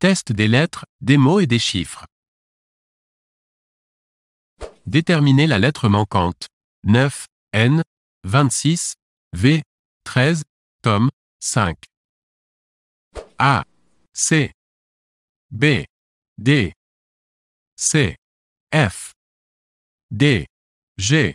Test des lettres, des mots et des chiffres. Déterminez la lettre manquante. 9, N, 26, V, 13, tome, 5. A, C, B, D, C, F, D, G,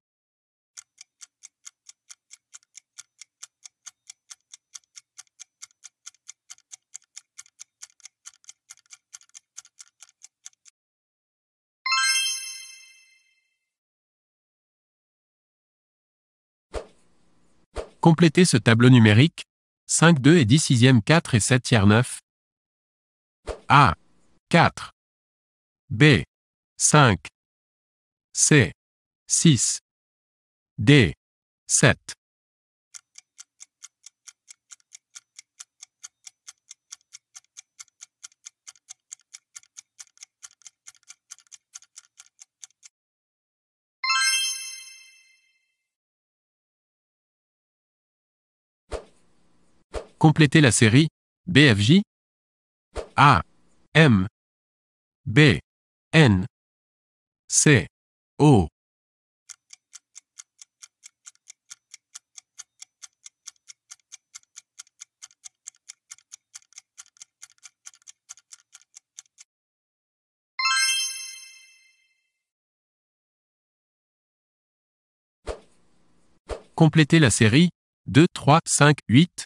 Complétez ce tableau numérique. 5, 2 et 10 sixième 4 et 7 tiers 9. A. 4. B. 5. C. 6. D. 7. Complétez la série BFJ A M B N C O Complétez la série 2, 3, 5, 8,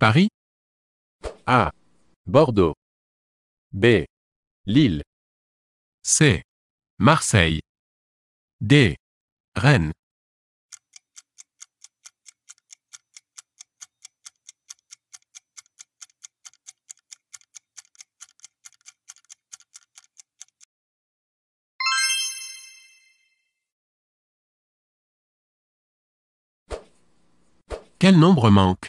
Paris A. Bordeaux B. Lille C. Marseille D. Rennes Quel nombre manque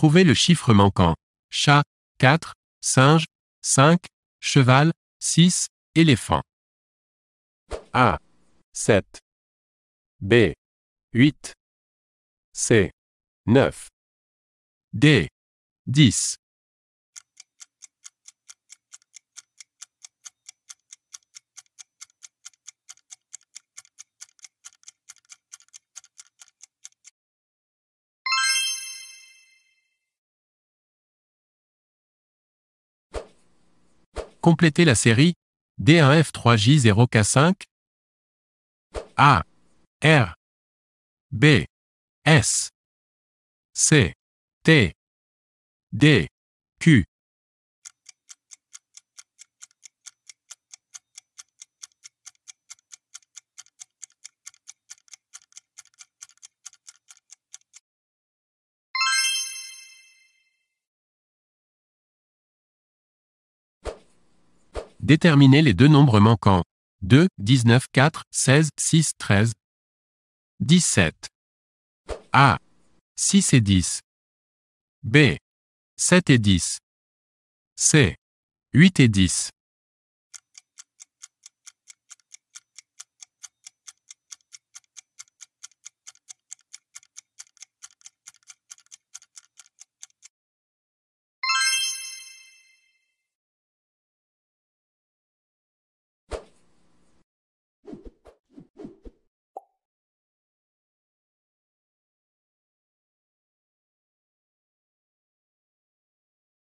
Trouvez le chiffre manquant. Chat, 4, singe, 5, cheval, 6, éléphant. A. 7. B. 8. C. 9. D. 10. Complétez la série D1F3J0K5 A R B S C T D Q Déterminez les deux nombres manquants. 2, 19, 4, 16, 6, 13. 17. A. 6 et 10. B. 7 et 10. C. 8 et 10.